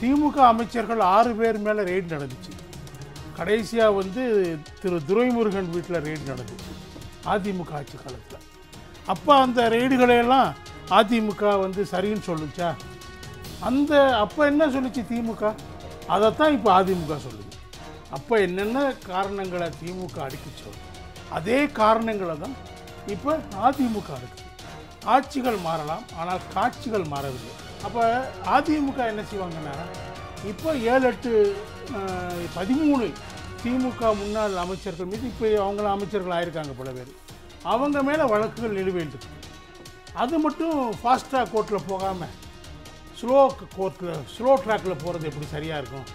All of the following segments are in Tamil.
திமுக அமைச்சர்கள் ஆறு பேர் மேலே ரெய்டு நடந்துச்சு கடைசியாக வந்து திரு துரைமுருகன் வீட்டில் ரெய்டு நடந்துச்சு அதிமுக ஆட்சி காலத்தில் அப்போ அந்த ரெய்டுகளையெல்லாம் அதிமுக வந்து சரின்னு சொல்லுச்சா அந்த அப்போ என்ன சொல்லிச்சு திமுக அதைத்தான் இப்போ அதிமுக சொல்லுது அப்போ என்னென்ன காரணங்களை திமுக அடுக்கிச்சோ அதே காரணங்களை தான் இப்போ அதிமுக இருக்குது ஆட்சிகள் மாறலாம் ஆனால் காட்சிகள் மாறவில்லை அப்போ அதிமுக என்ன செய்வாங்கன்னா இப்போ ஏழு எட்டு பதிமூணு திமுக முன்னாள் அமைச்சர்கள் மீது இப்போ அவங்களாம் அமைச்சர்கள் ஆயிருக்காங்க பல பேர் அவங்க மேலே வழக்குகள் நிலுவையில் அது மட்டும் ஃபாஸ்ட்ராக் கோர்ட்டில் போகாமல் ஸ்லோ கோர்ட்டில் ஸ்லோ ட்ராக்கில் போகிறது எப்படி சரியாக இருக்கும்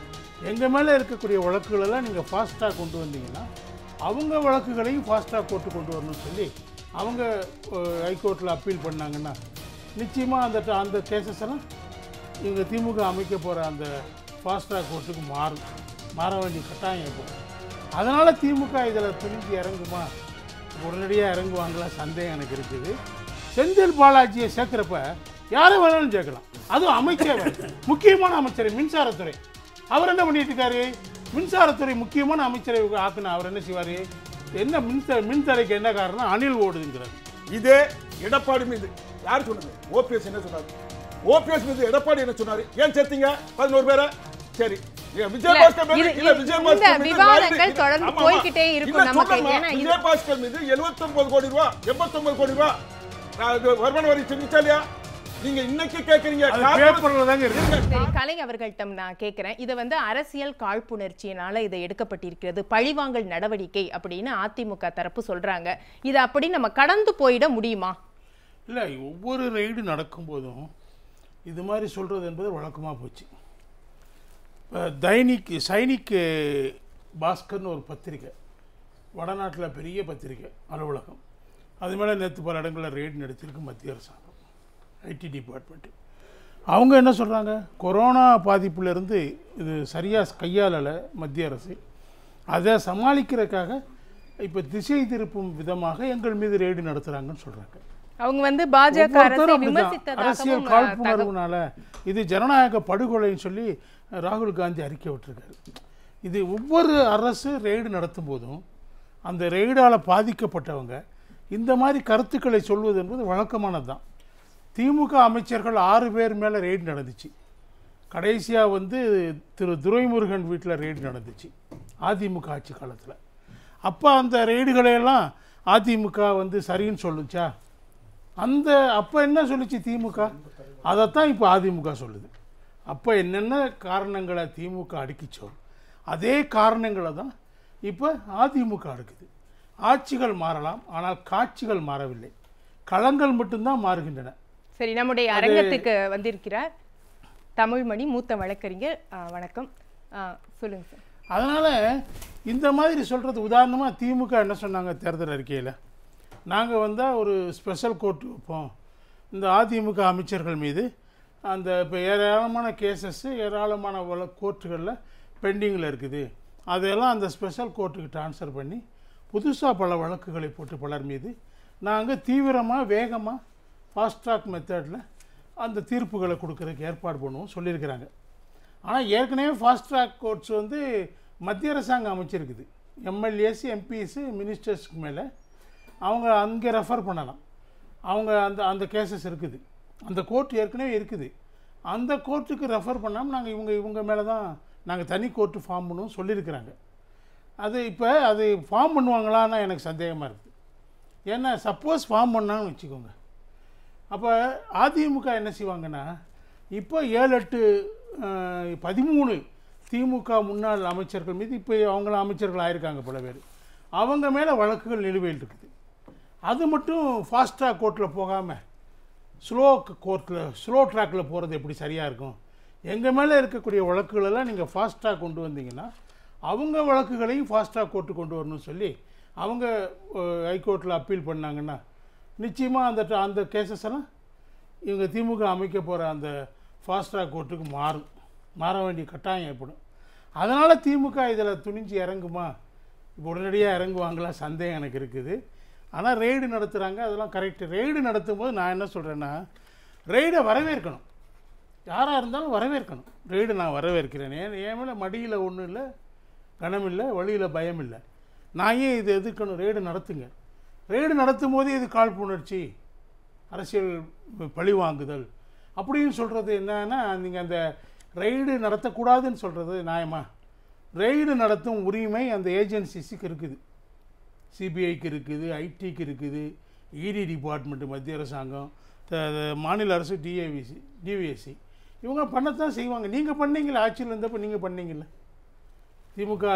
எங்கள் மேலே இருக்கக்கூடிய வழக்குகளெல்லாம் நீங்கள் ஃபாஸ்ட்டாக கொண்டு வந்தீங்கன்னா அவங்க வழக்குகளையும் ஃபாஸ்ட்டாக கோர்ட்டு கொண்டு வரணும்னு சொல்லி அவங்க ஹைகோர்ட்டில் அப்பீல் பண்ணாங்கன்னா நிச்சயமாக அந்த அந்த கேசஸ் எல்லாம் இவங்க திமுக அமைக்க போகிற அந்த ஃபாஸ்ட் ட்ராக் கோர்ட்டுக்கு மாறும் மாற வேண்டிய கட்டாயம் இருக்கும் அதனால் திமுக இதில் பிரிஞ்சு இறங்குமா உடனடியாக இறங்குவாங்களா சந்தேகம் எனக்கு இருக்குது செந்தில் பாலாஜியை சேர்க்குறப்ப யாரை வேணாலும் சேர்க்கலாம் அதுவும் அமைச்சர் முக்கியமான அமைச்சர் மின்சாரத்துறை அவர் என்ன பண்ணிட்டு இருக்காரு மின்சாரத்துறை முக்கியமான அமைச்சரை ஆக்குனா அவர் என்ன செய்வார் என்ன மின்த மின்தடைக்கு என்ன காரணம் அணில் ஓடுதுங்கிறார் இதே எடப்பாடி மீது யார் சொன்னது ஓபிஎஸ் என்ன சொன்னார் ஓபிஎஸ் மீது எடப்பாடி என்ன சொன்னார் ஏன் சேர்த்தீங்க பதினோரு பேரை சரி போய்கிட்டே நமக்கு நீங்க இன்னைக்கு கேக்குறீங்க கலை நான் இது வந்து அரசியல் காழ்ப்புணர்ச்சியினால இதை எடுக்கப்பட்டிருக்கிறது பழிவாங்கல் நடவடிக்கை அப்படின்னு அதிமுக தரப்பு சொல்றாங்க இது அப்படி நம்ம கடந்து போயிட முடியுமா இல்லை ஒவ்வொரு ரைடு நடக்கும்போதும் இது மாதிரி சொல்கிறது என்பது வழக்கமாக போச்சு இப்போ தைனிக் சைனிக் பாஸ்கர்னு ஒரு பத்திரிக்கை வடநாட்டில் பெரிய பத்திரிக்கை அலுவலகம் அது மேலே நேற்று பல இடங்களில் ரெய்டு நடத்தியிருக்கு மத்திய அரசாங்கம் ஐடி டிபார்ட்மெண்ட்டு அவங்க என்ன சொல்கிறாங்க கொரோனா பாதிப்புலேருந்து இது சரியாக கையாளலை மத்திய அரசு அதை சமாளிக்கிறதுக்காக இப்போ திசை திருப்பும் விதமாக எங்கள் மீது ரெய்டு நடத்துகிறாங்கன்னு சொல்கிறாங்க அவங்க வந்து பாஜக அரசியல் காழ்ப்புணர்வுனால இது ஜனநாயக படுகொலைன்னு சொல்லி ராகுல் காந்தி அறிக்கை விட்டுருக்காரு இது ஒவ்வொரு அரசு ரெய்டு நடத்தும் போதும் அந்த ரெய்டால் பாதிக்கப்பட்டவங்க இந்த மாதிரி கருத்துக்களை சொல்வது என்பது வழக்கமானது தான் திமுக அமைச்சர்கள் ஆறு பேர் மேலே ரெய்டு நடந்துச்சு கடைசியாக வந்து திரு துரைமுருகன் வீட்டில் ரெய்டு நடந்துச்சு அதிமுக ஆட்சி காலத்தில் அப்போ அந்த ரெய்டுகளையெல்லாம் அதிமுக வந்து சரின்னு சொல்லுச்சா அந்த அப்போ என்ன சொல்லிச்சு திமுக அதைத்தான் இப்போ அதிமுக சொல்லுது அப்போ என்னென்ன காரணங்களை திமுக அடுக்கிச்சோ அதே காரணங்களை தான் இப்போ அதிமுக அடுக்குது ஆட்சிகள் மாறலாம் ஆனால் காட்சிகள் மாறவில்லை களங்கள் மட்டும்தான் மாறுகின்றன சரி நம்முடைய அரங்கத்துக்கு வந்திருக்கிறார் தமிழ்மணி மூத்த வழக்கறிஞர் வணக்கம் சொல்லுங்க சார் அதனால் இந்த மாதிரி சொல்கிறது உதாரணமாக திமுக என்ன சொன்னாங்க தேர்தல் அறிக்கையில் நாங்கள் வந்தால் ஒரு ஸ்பெஷல் கோர்ட் வைப்போம் இந்த அதிமுக அமைச்சர்கள் மீது அந்த இப்போ ஏராளமான கேசஸ்ஸு ஏராளமான வள கோர்ட்டுகளில் பெண்டிங்கில் இருக்குது அதையெல்லாம் அந்த ஸ்பெஷல் கோர்ட்டுக்கு ட்ரான்ஸ்ஃபர் பண்ணி புதுசாக பல வழக்குகளை போட்டு பலர் மீது நாங்கள் தீவிரமாக வேகமாக ஃபாஸ்ட் ட்ராக் மெத்தடில் அந்த தீர்ப்புகளை கொடுக்குறதுக்கு ஏற்பாடு பண்ணுவோம் சொல்லியிருக்கிறாங்க ஆனால் ஏற்கனவே ஃபாஸ்ட் ட்ராக் கோர்ட்ஸ் வந்து மத்திய அரசாங்கம் அமைச்சிருக்குது எம்எல்ஏஸ் எம்பிஸு மினிஸ்டர்ஸ்க்கு மேலே அவங்க அங்கே ரெஃபர் பண்ணலாம் அவங்க அந்த அந்த கேசஸ் இருக்குது அந்த கோர்ட் ஏற்கனவே இருக்குது அந்த கோர்ட்டுக்கு ரெஃபர் பண்ணாமல் நாங்கள் இவங்க இவங்க மேலே தான் நாங்கள் தனி கோர்ட்டு ஃபார்ம் பண்ணுவோம் சொல்லியிருக்கிறாங்க அது இப்போ அது ஃபார்ம் பண்ணுவாங்களான்னா எனக்கு சந்தேகமாக இருக்குது ஏன்னா சப்போஸ் ஃபார்ம் பண்ணான்னு வச்சுக்கோங்க அப்போ அதிமுக என்ன செய்வாங்கன்னா இப்போ ஏழு எட்டு பதிமூணு திமுக முன்னாள் அமைச்சர்கள் மீது இப்போ அவங்களாம் அமைச்சர்கள் ஆயிருக்காங்க பல பேர் அவங்க மேலே வழக்குகள் நிலுவையில் இருக்குது அது மட்டும் ஃபாஸ்ட்ராக் கோர்ட்டில் போகாமல் ஸ்லோ கோர்ட்டில் ஸ்லோ ட்ராக்கில் போகிறது எப்படி சரியாக இருக்கும் எங்கள் மேலே இருக்கக்கூடிய வழக்குகளெல்லாம் நீங்கள் ஃபாஸ்ட்டாக கொண்டு வந்தீங்கன்னா அவங்க வழக்குகளையும் ஃபாஸ்ட்டாக கோர்ட்டு கொண்டு வரணும்னு சொல்லி அவங்க ஹைகோர்ட்டில் அப்பீல் பண்ணாங்கன்னா நிச்சயமாக அந்த அந்த கேசஸ் எல்லாம் இவங்க திமுக அமைக்க போகிற அந்த ஃபாஸ்ட்ராக் கோர்ட்டுக்கு மாறும் மாற வேண்டிய கட்டாயம் ஏற்படும் அதனால் திமுக இதில் துணிஞ்சு இறங்குமா இப்போ உடனடியாக இறங்குவாங்களா சந்தேகம் எனக்கு இருக்குது ஆனால் ரெய்டு நடத்துகிறாங்க அதெல்லாம் கரெக்டு ரெய்டு நடத்தும் போது நான் என்ன சொல்கிறேன்னா ரெய்டை வரவேற்கணும் யாராக இருந்தாலும் வரவேற்கணும் ரெய்டு நான் வரவேற்கிறேன் ஏன் என் மேலே மடியில் ஒன்றும் இல்லை கனமில்லை இல்லை வழியில் பயம் இல்லை நான் ஏன் இது எதிர்க்கணும் ரெய்டு நடத்துங்க ரெய்டு நடத்தும் போதே இது காழ்ப்புணர்ச்சி அரசியல் பழி வாங்குதல் அப்படின்னு சொல்கிறது என்னன்னா நீங்கள் அந்த ரெய்டு நடத்தக்கூடாதுன்னு சொல்கிறது நியாயமா ரெய்டு நடத்தும் உரிமை அந்த ஏஜென்சிஸுக்கு இருக்குது சிபிஐக்கு இருக்குது ஐடிக்கு இருக்குது இடி டிபார்ட்மெண்ட்டு மத்திய அரசாங்கம் மாநில அரசு டிஏவிசி டிவிஎஸ்சி இவங்க பண்ணத்தான் செய்வாங்க நீங்கள் பண்ணீங்கள ஆட்சியில் இருந்தப்போ நீங்கள் பண்ணீங்கள திமுக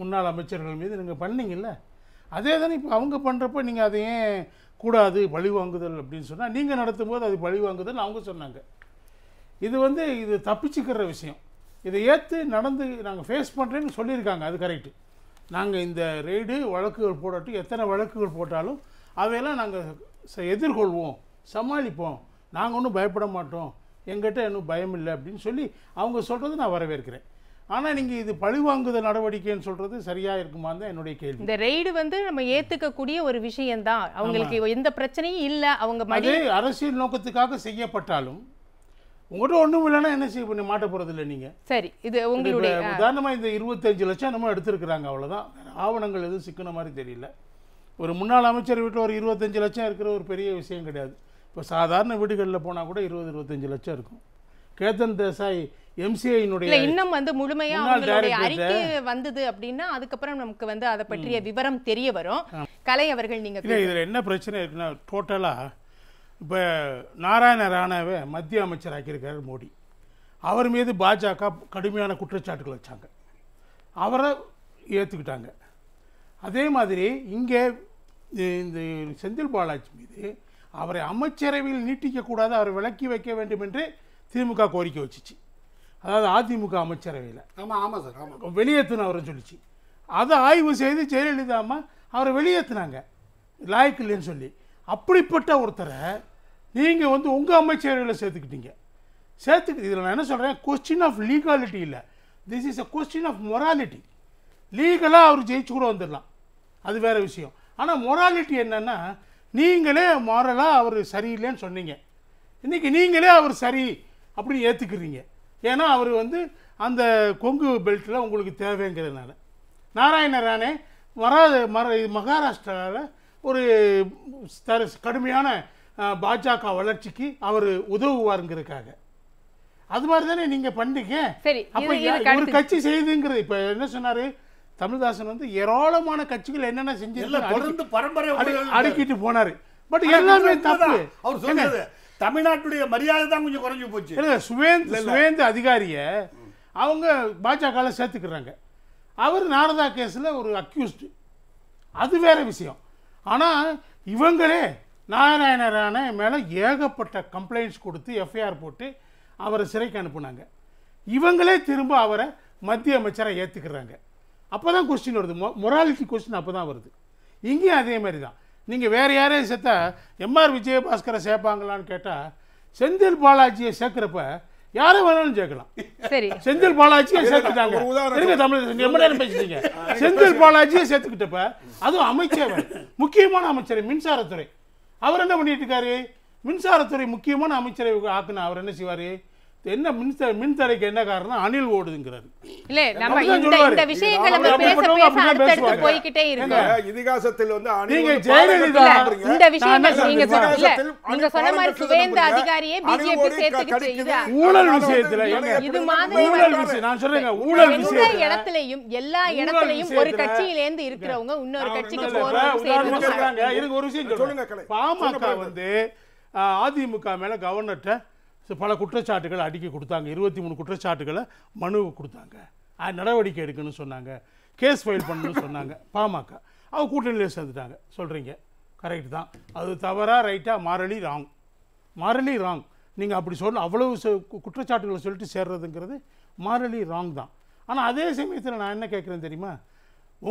முன்னாள் அமைச்சர்கள் மீது நீங்கள் பண்ணீங்கல்ல அதே தானே இப்போ அவங்க பண்ணுறப்ப நீங்கள் அதை ஏன் கூடாது பழி வாங்குதல் அப்படின்னு சொன்னால் நீங்கள் நடத்தும் போது அது பழி வாங்குதல் அவங்க சொன்னாங்க இது வந்து இது தப்பிச்சுக்கிற விஷயம் இதை ஏற்று நடந்து நாங்கள் ஃபேஸ் பண்ணுறேன்னு சொல்லியிருக்காங்க அது கரெக்டு நாங்கள் இந்த ரெய்டு வழக்குகள் போடட்டு எத்தனை வழக்குகள் போட்டாலும் அவையெல்லாம் நாங்கள் எதிர்கொள்வோம் சமாளிப்போம் நாங்கள் ஒன்றும் பயப்பட மாட்டோம் எங்கிட்ட இன்னும் பயம் இல்லை அப்படின்னு சொல்லி அவங்க சொல்கிறது நான் வரவேற்கிறேன் ஆனால் நீங்கள் இது பழிவாங்குதல் நடவடிக்கைன்னு சொல்கிறது சரியாக இருக்குமான்னு தான் என்னுடைய கேள்வி இந்த ரெய்டு வந்து நம்ம ஏற்றுக்கக்கூடிய ஒரு விஷயம்தான் அவங்களுக்கு எந்த பிரச்சனையும் இல்லை அவங்க அதே அரசியல் நோக்கத்துக்காக செய்யப்பட்டாலும் உங்கள்கிட்ட ஒன்றும் இல்லைன்னா என்ன செய்ய பண்ணி மாட்ட போகிறது இல்லை நீங்கள் சரி இது உங்களுடைய உதாரணமாக இந்த இருபத்தஞ்சு லட்சம் என்னமோ எடுத்துருக்குறாங்க அவ்வளோதான் ஆவணங்கள் எதுவும் சிக்கன மாதிரி தெரியல ஒரு முன்னாள் அமைச்சர் வீட்டில் ஒரு இருபத்தஞ்சு லட்சம் இருக்கிற ஒரு பெரிய விஷயம் கிடையாது இப்போ சாதாரண வீடுகளில் போனால் கூட இருபது இருபத்தஞ்சு லட்சம் இருக்கும் கேத்தன் தேசாய் எம்சிஐனுடைய இன்னும் வந்து முழுமையாக அறிக்கை வந்தது அப்படின்னா அதுக்கப்புறம் நமக்கு வந்து அதை பற்றிய விவரம் தெரிய வரும் கலை அவர்கள் நீங்க இதில் என்ன பிரச்சனை இருக்குன்னா டோட்டலா இப்போ நாராயண ராணாவை மத்திய அமைச்சராக்கியிருக்கிறார் மோடி அவர் மீது பாஜக கடுமையான குற்றச்சாட்டுகள் வச்சாங்க அவரை ஏற்றுக்கிட்டாங்க அதே மாதிரி இங்கே இந்த செந்தில் பாலாஜி மீது அவரை அமைச்சரவையில் நீட்டிக்கக்கூடாது அவரை விலக்கி வைக்க வேண்டும் என்று திமுக கோரிக்கை வச்சிச்சு அதாவது அதிமுக அமைச்சரவையில் ஆமாம் ஆமாம் சார் ஆமாம் வெளியேற்றின அவரை சொல்லிச்சு அதை ஆய்வு செய்து ஜெயலலிதா அம்மா அவரை வெளியேற்றினாங்க லாய்க்கு இல்லைன்னு சொல்லி அப்படிப்பட்ட ஒருத்தரை நீங்கள் வந்து உங்கள் அமைச்சரவையில் சேர்த்துக்கிட்டீங்க சேர்த்துக்கு இதில் நான் என்ன சொல்கிறேன் கொஸ்டின் ஆஃப் லீகாலிட்டி இல்லை this is a question of morality லீகலாக அவர் ஜெயிச்சு கூட வந்துடலாம் அது வேறு விஷயம் ஆனால் மொராலிட்டி என்னென்னா நீங்களே மாரலாக அவர் சரியில்லைன்னு சொன்னீங்க இன்றைக்கி நீங்களே அவர் சரி அப்படின்னு ஏற்றுக்கிறீங்க ஏன்னா அவர் வந்து அந்த கொங்கு பெல்ட்டில் உங்களுக்கு தேவைங்கிறதுனால நாராயண ராணே மரா மர மகாராஷ்டிராவில் ஒரு கடுமையான பாஜக வளர்ச்சிக்கு அவர் உதவுவாருங்கிறதுக்காக அது மாதிரி தானே நீங்க அப்ப ஒரு கட்சி செய்துங்கிறது இப்ப என்ன சொன்னாரு தமிழ்தாசன் வந்து ஏராளமான கட்சிகள் என்னென்ன செஞ்சு தொடர்ந்து பரம்பரை அடுக்கிட்டு போனாரு பட் எல்லாமே தப்பு அவர் சொன்னது தமிழ்நாட்டுடைய மரியாதை தான் கொஞ்சம் குறைஞ்சு போச்சு இல்லை சுவேந்து அதிகாரிய அவங்க பாஜக சேர்த்துக்கிறாங்க அவர் நாரதா கேஸ்ல ஒரு அக்யூஸ்ட் அது வேற விஷயம் ஆனால் இவங்களே நாராயணரான மேலே ஏகப்பட்ட கம்ப்ளைண்ட்ஸ் கொடுத்து எஃப்ஐஆர் போட்டு அவரை சிறைக்கு அனுப்புனாங்க இவங்களே திரும்ப அவரை மத்திய அமைச்சராக ஏற்றுக்கிறாங்க அப்போ தான் கொஸ்டின் வருது மொ மொராலிட்டி கொஸ்டின் அப்போ தான் வருது இங்கேயும் அதே மாதிரி தான் நீங்கள் வேறு யாரையும் சேர்த்தா எம்ஆர் விஜயபாஸ்கரை சேர்ப்பாங்களான்னு கேட்டால் செந்தில் பாலாஜியை சேர்க்குறப்ப யாரும் வேணாலும் சேர்க்கலாம் செந்தில் பாலாஜியை சேர்த்துட்டாங்க இருங்க தமிழ் பேசிட்டீங்க செந்தில் பாலாஜியை சேர்த்துக்கிட்டப்ப அதுவும் அமைச்சர் முக்கியமான அமைச்சர் மின்சாரத்துறை அவர் என்ன பண்ணிட்டு இருக்காரு மின்சாரத்துறை முக்கியமான அமைச்சரை ஆக்குனா அவர் என்ன செய்வாரு என்ன மின்சார மின்தரைக்கு என்ன காரணம் அணில் ஓடுதுங்கிறார் இல்ல நம்ம இந்த இந்த விஷயங்களை நம்ம பேச பேச அடுத்தடுத்து போய்க்கிட்டே இருக்கோம் இதிகாசத்தில் வந்து நீங்க ஜெயலலிதா இந்த விஷயங்கள் நீங்க நீங்க சொன்ன மாதிரி சுவேந்த அதிகாரியே பிஜேபி சேர்த்துக்கிச்சு இது ஊழல் விஷயத்துல இது மாதிரி ஊழல் விஷயம் நான் சொல்றேங்க ஊழல் விஷயம் எல்லா இடத்துலயும் எல்லா இடத்துலயும் ஒரு கட்சியில இருந்து இருக்கிறவங்க இன்னொரு கட்சிக்கு போறவங்க சேர்ந்து இருங்க ஒரு விஷயம் சொல்லுங்க பாமக வந்து அதிமுக மேல கவர்னர்ட்ட பல குற்றச்சாட்டுகளை அடுக்கி கொடுத்தாங்க இருபத்தி மூணு குற்றச்சாட்டுகளை மனு கொடுத்தாங்க நடவடிக்கை எடுக்கணும்னு சொன்னாங்க கேஸ் ஃபைல் பண்ணணும்னு சொன்னாங்க பாமக அவங்க கூட்டணியில் சேர்ந்துட்டாங்க சொல்கிறீங்க கரெக்ட் தான் அது தவறாக ரைட்டாக மாரளி ராங் மாரலி ராங் நீங்கள் அப்படி சொல்ல அவ்வளவு குற்றச்சாட்டுகளை சொல்லிட்டு சேர்றதுங்கிறது மாரளி ராங் தான் ஆனால் அதே சமயத்தில் நான் என்ன கேட்குறேன் தெரியுமா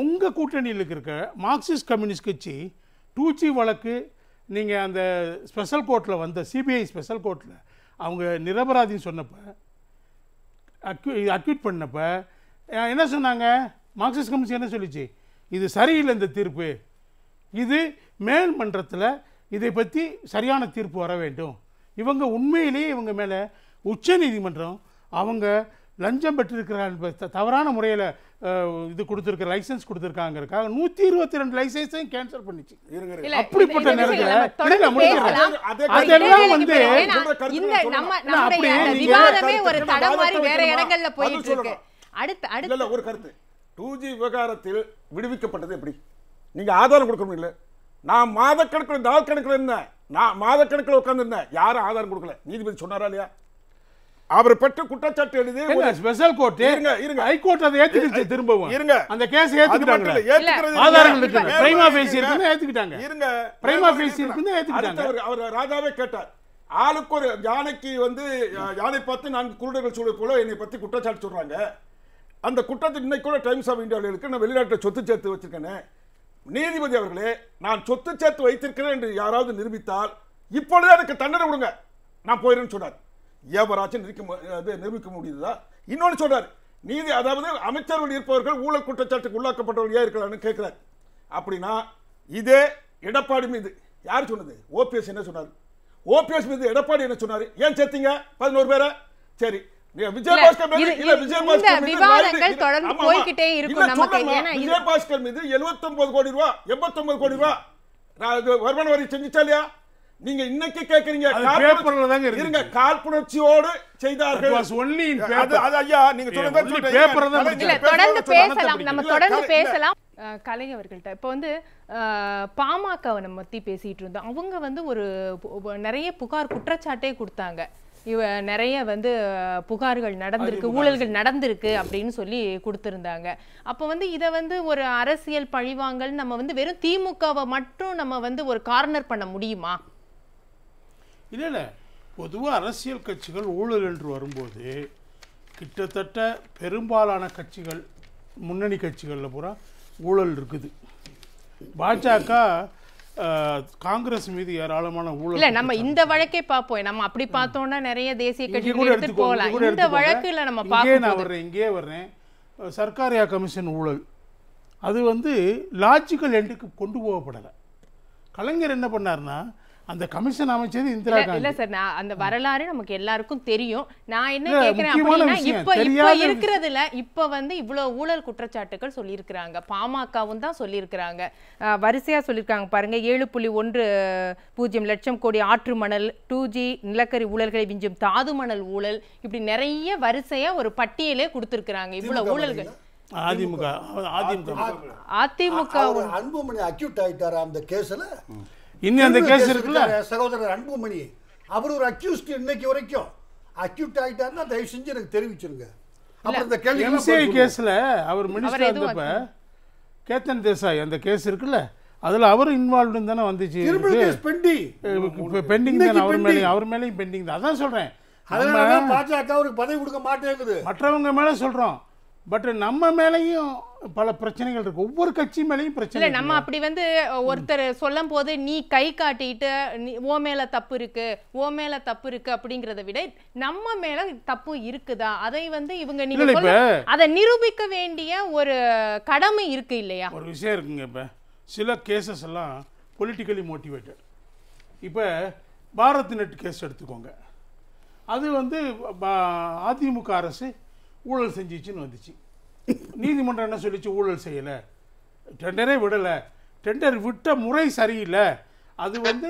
உங்கள் கூட்டணியில் இருக்கிற மார்க்சிஸ்ட் கம்யூனிஸ்ட் கட்சி டூச்சி வழக்கு நீங்கள் அந்த ஸ்பெஷல் கோர்ட்டில் வந்த சிபிஐ ஸ்பெஷல் கோர்ட்டில் அவங்க நிரபராதின்னு சொன்னப்போ அக்யூ அக்யூட் பண்ணப்போ என்ன சொன்னாங்க மார்க்சிஸ்ட் கம்யூனிஸ்ட் என்ன சொல்லிச்சு இது சரியில்லை இந்த தீர்ப்பு இது மேல் மன்றத்தில் இதை பற்றி சரியான தீர்ப்பு வர வேண்டும் இவங்க உண்மையிலேயே இவங்க மேலே உச்ச நீதிமன்றம் அவங்க லஞ்சம் பெற்றிருக்கிறார் என்பது தவறான முறையில் இது கொடுத்துருக்க லைசன்ஸ் கொடுத்துருக்காங்கிறக்காக நூத்தி இருபத்தி ரெண்டு லைசன்ஸையும் கேன்சல் பண்ணிச்சு அப்படிப்பட்ட நேரத்தில் அதெல்லாம் வந்து ஒரு கருத்து டூ ஜி விவகாரத்தில் விடுவிக்கப்பட்டது எப்படி நீங்க ஆதாரம் கொடுக்கணும் முடியல நான் மாதக்கணக்கில் நாள் கணக்கில் இருந்தேன் நான் மாதக்கணக்கில் உட்காந்துருந்தேன் யாரும் ஆதாரம் கொடுக்கல நீதிபதி சொன்னாரா இல்லையா அவர் பெற்ற குற்றச்சாட்டு எழுதி ஸ்பெஷல் கோர்ட் இருங்க இருங்க கோர்ட் அதை ஏத்துக்கிச்சு திரும்பவும் இருங்க அந்த கேஸ் ஏத்துக்கிட்டாங்க ஏத்துக்கிறது ஆதாரங்கள் இருக்கு பிரைமா பேசி இருக்குன்னு ஏத்துக்கிட்டாங்க இருங்க பிரைமா பேசி இருக்குன்னு ஏத்துக்கிட்டாங்க அவர் ராஜாவே கேட்டார் ஆளுக்கு ஒரு யானைக்கு வந்து யானை பார்த்து நான்கு குருடர்கள் சூழல் போல என்னை பத்தி குற்றச்சாட்டு சொல்றாங்க அந்த குற்றத்தை இன்னைக்கு கூட டைம்ஸ் ஆஃப் இந்தியாவில் இருக்கு நான் வெளிநாட்டில் சொத்து சேர்த்து வச்சிருக்கேன் நீதிபதி அவர்களே நான் சொத்து சேர்த்து வைத்திருக்கிறேன் என்று யாராவது நிரூபித்தால் இப்பொழுது எனக்கு தண்டனை கொடுங்க நான் போயிருன்னு சொன்னார் ஏவராச்சும் நிற்க நிரூபிக்க முடியுதா இன்னொன்று சொல்கிறார் நீதி அதாவது அமைச்சர்கள் இருப்பவர்கள் ஊழல் குற்றச்சாட்டுக்கு உள்ளாக்கப்பட்டவர்கள் ஏன் இருக்கலாம்னு கேட்குறாரு அப்படின்னா இதே எடப்பாடி மீது யார் சொன்னது ஓபிஎஸ் என்ன சொன்னார் ஓபிஎஸ் மீது எடப்பாடி என்ன சொன்னார் ஏன் சேர்த்தீங்க பதினோரு பேரை சரி விஜயபாஸ்கர் மீது எழுபத்தி ஒன்பது கோடி ரூபாய் எண்பத்தி ஒன்பது கோடி ரூபாய் வருமான வரி செஞ்சுச்சா இல்லையா நீங்க இன்னைக்கு கேக்குறீங்க பேப்பர்ல தாங்க இருங்க காழ்ப்புணர்ச்சியோடு செய்தார்கள் வாஸ் ஒன்லி அது ஐயா நீங்க சொல்லுங்க பேப்பர் தான் இல்ல தொடர்ந்து பேசலாம் நம்ம தொடர்ந்து பேசலாம் கலைஞர்கள்ட்ட இப்போ வந்து பாமக நம்ம பற்றி பேசிகிட்டு இருந்தோம் அவங்க வந்து ஒரு நிறைய புகார் குற்றச்சாட்டே கொடுத்தாங்க இவ நிறைய வந்து புகார்கள் நடந்திருக்கு ஊழல்கள் நடந்திருக்கு அப்படின்னு சொல்லி கொடுத்துருந்தாங்க அப்போ வந்து இதை வந்து ஒரு அரசியல் பழிவாங்கல் நம்ம வந்து வெறும் திமுகவை மட்டும் நம்ம வந்து ஒரு கார்னர் பண்ண முடியுமா இல்லை இல்லை பொதுவாக அரசியல் கட்சிகள் ஊழல் என்று வரும்போது கிட்டத்தட்ட பெரும்பாலான கட்சிகள் முன்னணி கட்சிகளில் பூரா ஊழல் இருக்குது பாஜக காங்கிரஸ் மீது ஏராளமான ஊழல் இல்ல நம்ம இந்த வழக்கே பார்ப்போம் நம்ம அப்படி பார்த்தோம்னா நிறைய தேசிய கட்சிகள் கூட போகலாம் இந்த வழக்குல நம்ம பார்ப்போம் நான் வர்றேன் இங்கே வர்றேன் சர்க்காரியா கமிஷன் ஊழல் அது வந்து லாஜிக்கல் எண்டுக்கு கொண்டு போகப்படலை கலைஞர் என்ன பண்ணார்னா அந்த கமிஷன் அமைச்சது இந்திரா காந்தி இல்ல சார் நான் அந்த வரலாறு நமக்கு எல்லாருக்கும் தெரியும் நான் என்ன கேக்குறேன் அப்படின்னா இப்ப இப்ப இருக்கிறதுல இப்ப வந்து இவ்வளவு ஊழல் குற்றச்சாட்டுகள் சொல்லியிருக்கிறாங்க பாமகவும் தான் சொல்லியிருக்கிறாங்க வரிசையா சொல்லியிருக்காங்க பாருங்க ஏழு புள்ளி ஒன்று பூஜ்ஜியம் லட்சம் கோடி ஆற்று மணல் டூ ஜி நிலக்கரி ஊழல்களை விஞ்சும் தாது மணல் ஊழல் இப்படி நிறைய வரிசையா ஒரு பட்டியலே கொடுத்திருக்கிறாங்க இவ்வளவு ஊழல்கள் அதிமுக அதிமுக அதிமுக அன்புமணி அக்யூட் ஆயிட்டாரா அந்த கேஸ்ல இன்னும் அந்த கேஸ் இருக்குல்ல சகோதரர் அன்புமணி அவர் ஒரு அக்யூஸ்ட் இன்னைக்கு வரைக்கும் அக்யூட் ஆகிட்டாருன்னா தயவு செஞ்சு எனக்கு தெரிவிச்சிருங்க அப்புறம் இந்த கேள்வி எம்சிஐ கேஸில் அவர் மினிஸ்டர் இருந்தப்ப கேத்தன் தேசாய் அந்த கேஸ் இருக்குல்ல அதில் அவரும் இன்வால்வ்டு தானே வந்துச்சு பெண்டிங் பெண்டிங் தானே அவர் மேலேயும் அவர் மேலேயும் பெண்டிங் தான் அதான் சொல்கிறேன் அதனால பாஜக அவருக்கு பதவி கொடுக்க மாட்டேங்குது மற்றவங்க மேல சொல்றோம் பட் நம்ம மேலேயும் பல பிரச்சனைகள் இருக்கு ஒவ்வொரு கட்சி மேலேயும் பிரச்சனை நம்ம அப்படி வந்து ஒருத்தர் சொல்லும் போது நீ கை காட்டிட்டு ஓ மேல தப்பு இருக்கு ஓ மேல தப்பு இருக்கு அப்படிங்கறத விட நம்ம மேல தப்பு இருக்குதா அதை வந்து இவங்க நீங்க அதை நிரூபிக்க வேண்டிய ஒரு கடமை இருக்கு இல்லையா ஒரு விஷயம் இருக்குங்க இப்ப சில கேசஸ் எல்லாம் பொலிட்டிக்கலி மோட்டிவேட்டட் இப்போ பாரத் நெட் கேஸ் எடுத்துக்கோங்க அது வந்து அதிமுக அரசு ஊழல் செஞ்சிச்சுன்னு வந்துச்சு நீதிமன்றம் என்ன சொல்லிச்சு ஊழல் செய்யலை டெண்டரே விடலை டெண்டர் விட்ட முறை சரியில்லை அது வந்து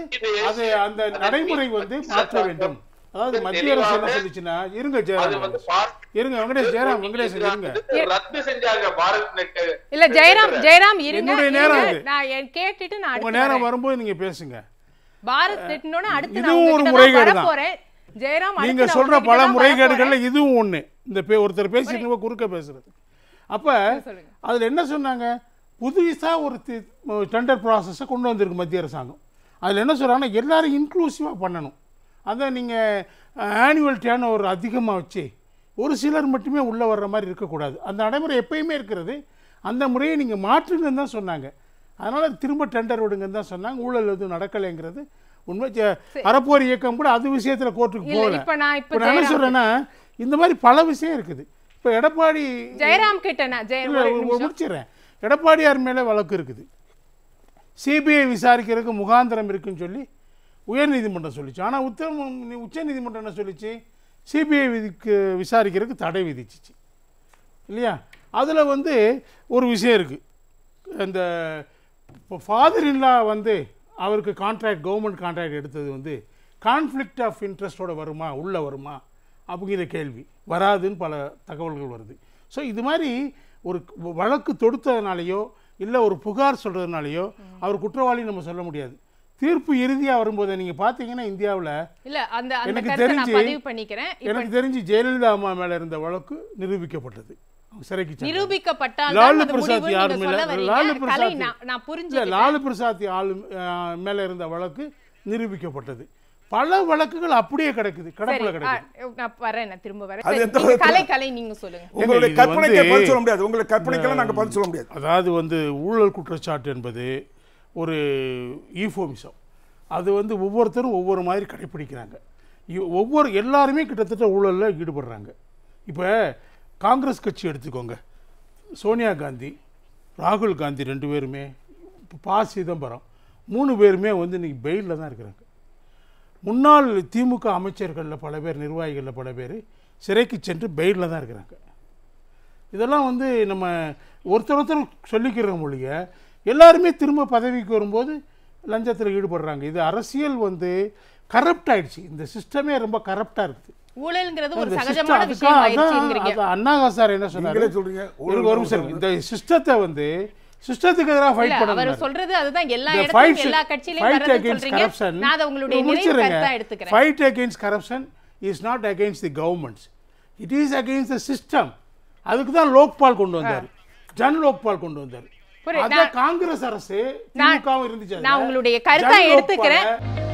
அது அந்த நடைமுறை வந்து மாற்ற வேண்டும் அதாவது மத்திய அரசு என்ன இருங்க ஜெயராம் இருங்க வெங்கடேஷ் ஜெயராம் வெங்கடேஷ் இருங்க ரத்து செஞ்சாங்க பாரத் நெட் இல்ல ஜெயராம் ஜெயராம் இருங்க நேரம் நான் கேட்டுட்டு நான் உங்க நேரம் வரும்போது நீங்க பேசுங்க பாரத் நெட்னோட அடுத்து ஒரு முறைகேடு ஜெயராம் நீங்க சொல்ற பல முறைகேடுகள்ல இதுவும் ஒண்ணு இந்த ஒருத்தர் பேசிட்டு குறுக்க பேசுறது அப்போ அதில் என்ன சொன்னாங்க புதுசாக ஒரு டெண்டர் ப்ராசஸை கொண்டு வந்திருக்கு மத்திய அரசாங்கம் அதில் என்ன சொல்கிறாங்கன்னா எல்லோரும் இன்க்ளூசிவாக பண்ணணும் அதை நீங்கள் ஆனுவல் டேர்ன் ஓவர் அதிகமாக வச்சு ஒரு சிலர் மட்டுமே உள்ளே வர்ற மாதிரி இருக்கக்கூடாது அந்த நடைமுறை எப்பயுமே இருக்கிறது அந்த முறையை நீங்கள் மாற்றுங்கன்னு தான் சொன்னாங்க அதனால் திரும்ப டெண்டர் விடுங்கன்னு தான் சொன்னாங்க ஊழல் எதுவும் நடக்கலைங்கிறது உண்மை அறப்போர் இயக்கம் கூட அது விஷயத்தில் கோர்ட்டுக்கு போகல இப்போ நான் என்ன சொல்கிறேன்னா இந்த மாதிரி பல விஷயம் இருக்குது இப்போ எடப்பாடி ஜெயராம் கிட்டனா முடிச்சிடறேன் எடப்பாடியார் மேலே வழக்கு இருக்குது சிபிஐ விசாரிக்கிறதுக்கு முகாந்திரம் இருக்குன்னு சொல்லி உயர்நீதிமன்றம் சொல்லிச்சு ஆனால் உத்தர நீதிமன்றம் என்ன சொல்லிச்சு சிபிஐ விதிக்கு விசாரிக்கிறதுக்கு தடை விதிச்சிச்சு இல்லையா அதில் வந்து ஒரு விஷயம் இருக்குது இந்த இப்போ ஃபாதர் இல்லா வந்து அவருக்கு கான்ட்ராக்ட் கவர்மெண்ட் கான்ட்ராக்ட் எடுத்தது வந்து கான்ஃப்ளிக்ட் ஆஃப் இன்ட்ரெஸ்டோட வருமா உள்ளே வருமா அப்படிங்கிற கேள்வி வராதுன்னு பல தகவல்கள் வருது ஸோ இது மாதிரி ஒரு வழக்கு தொடுத்ததுனாலேயோ இல்லை ஒரு புகார் சொல்கிறதுனாலையோ அவர் குற்றவாளி நம்ம சொல்ல முடியாது தீர்ப்பு இறுதியா வரும்போது நீங்க பாத்தீங்கன்னா இந்தியாவில் அந்த எனக்கு தெரிஞ்சு பண்ணிக்கிறேன் எனக்கு தெரிஞ்சு ஜெயலலிதா அம்மா மேல இருந்த வழக்கு நிரூபிக்கப்பட்டது சிறைக்கு லாலு பிரசாத் யார் லாலு பிரசாத் நான் புரிஞ்சு லாலு பிரசாத் ஆளு மேல இருந்த வழக்கு நிரூபிக்கப்பட்டது பல வழக்குகள் அப்படியே கிடைக்குது கடப்புல கிடைக்குது நான் வரேன் திரும்ப வரேன் அது எந்த கலை கலை நீங்க சொல்லுங்க உங்களுடைய கற்பனைக்கு பதில் சொல்ல முடியாது உங்களுடைய கற்பனைக்கெல்லாம் நாங்க பதில் சொல்ல முடியாது அதாவது வந்து ஊழல் குற்றச்சாட்டு என்பது ஒரு ஈஃபோமிசம் அது வந்து ஒவ்வொருத்தரும் ஒவ்வொரு மாதிரி கடைப்பிடிக்கிறாங்க ஒவ்வொரு எல்லாருமே கிட்டத்தட்ட ஊழலில் ஈடுபடுறாங்க இப்போ காங்கிரஸ் கட்சி எடுத்துக்கோங்க சோனியா காந்தி ராகுல் காந்தி ரெண்டு பேருமே இப்போ பா சிதம்பரம் மூணு பேருமே வந்து இன்றைக்கி பெயிலில் தான் இருக்கிறாங்க முன்னாள் திமுக அமைச்சர்களில் பல பேர் நிர்வாகிகளில் பல பேர் சிறைக்கு சென்று பெயிலில் தான் இருக்கிறாங்க இதெல்லாம் வந்து நம்ம ஒருத்தர் ஒருத்தர் சொல்லிக்கிற மொழிய எல்லாருமே திரும்ப பதவிக்கு வரும்போது லஞ்சத்தில் ஈடுபடுறாங்க இது அரசியல் வந்து கரப்ட் ஆயிடுச்சு இந்த சிஸ்டமே ரொம்ப கரப்டாக இருக்குது அண்ணா சார் என்ன சொன்னாங்க ஒரு நிமிஷம் இந்த சிஸ்டத்தை வந்து சிஸ்டத்துக்கு எதிராக ஃபைட் பண்ணணும் அவர் சொல்றது அதுதான் எல்லா இடத்துலயும் எல்லா கட்சியிலயும் வரது சொல்றீங்க நான் உங்களுடைய நிறைவு கருத்தா எடுத்துக்கிறேன் fight against corruption is not against the governments it is against the system அதுக்கு தான் லோக்பால் கொண்டு வந்தார் ஜன் லோக்பால் கொண்டு வந்தார் காங்கிரஸ் அரசு திமுகவும் இருந்துச்சு நான் உங்களுடைய கருத்தை எடுத்துக்கிறேன்